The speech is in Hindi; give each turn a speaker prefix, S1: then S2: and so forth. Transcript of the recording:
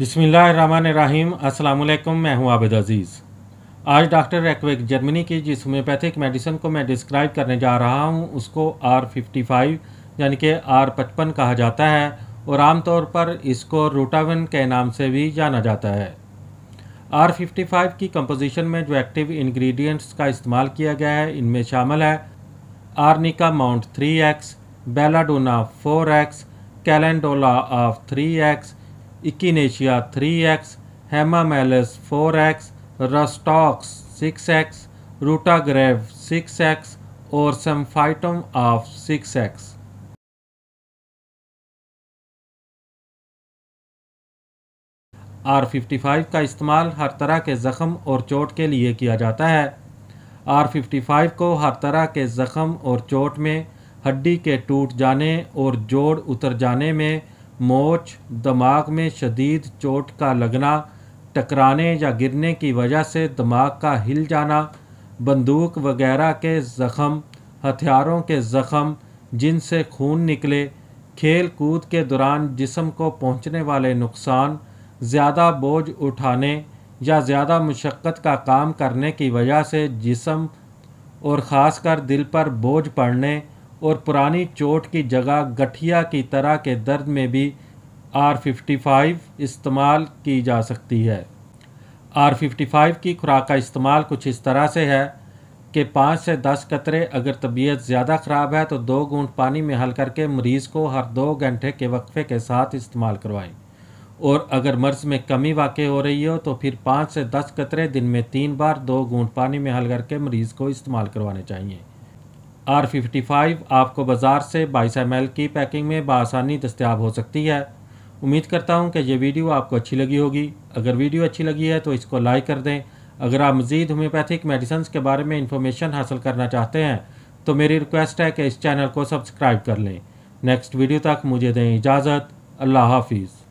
S1: बिसमीम असलकुम मैं हूं आबिद अज़ीज़ आज डॉक्टर एक्विक जर्मनी की जिस होम्योपैथिक मेडिसिन को मैं डिस्क्राइब करने जा रहा हूं उसको आर फिफ्टी फाइव यानी कि आर पचपन कहा जाता है और आमतौर पर इसको रूटावन के नाम से भी जाना जाता है आर फिफ्टी फाइव की कंपोजिशन में जो एक्टिव इन्ग्रीडियंट्स का इस्तेमाल किया गया है इनमें शामिल है arnica mount three X belladonna four X calendula off three X echinacea three X hamamelis four X rhus tox six X ruta grav six X और symphytum off six X R fifty five का इस्तेमाल हर तरह के ज़ख़म और चोट के लिए किया जाता है आर फिफ्टी फाइव को हर तरह के ज़ख़म और चोट में हड्डी के टूट जाने और जोड़ उतर जाने में मोच दिमाग में शदीद चोट का लगना टकराने या गिरने की वजह से दिमाग का हिल जाना बंदूक वगैरह के ज़ख़म हथियारों के ज़ख़म जिनसे खून निकले खेल कूद के दौरान जिसम को पहुंचने वाले नुकसान ज़्यादा बोझ उठाने या ज़्यादा मशक्क़त का काम करने की वजह से जिसम और ख़ासकर दिल पर बोझ पड़ने और पुरानी चोट की जगह गठिया की तरह के दर्द में भी आर फिफ्टी फ़ाइव इस्तेमाल की जा सकती है आर फिफ्टी फ़ाइव की खुराक का इस्तेमाल कुछ इस तरह से है कि पाँच से दस कतरे अगर तबीयत ज़्यादा ख़राब है तो दो घूंट पानी में हल करके मरीज़ को हर दो घंटे के वक्फे के साथ इस्तेमाल करवाएं और अगर मर्ज़ में कमी वाक़ हो रही हो तो फिर पाँच से दस कतरे दिन में तीन बार दो घूंट पानी में हल करके मरीज़ को इस्तेमाल करवाने चाहिए आर फिफ्टी फाइव आपको बाज़ार से बाईस एम एल की पैकिंग में बसानी दस्तियाब हो सकती है उम्मीद करता हूँ कि ये वीडियो आपको अच्छी लगी होगी अगर वीडियो अच्छी लगी है तो इसको लाइक कर दें अगर आप मज़ीद होम्योपैथिक मेडिसन के बारे में इंफॉर्मेशन हासिल करना चाहते हैं तो मेरी रिक्वेस्ट है कि इस चैनल को सब्सक्राइब कर लें नेक्स्ट वीडियो तक मुझे दें इजाज़त अल्लाह हाफिज़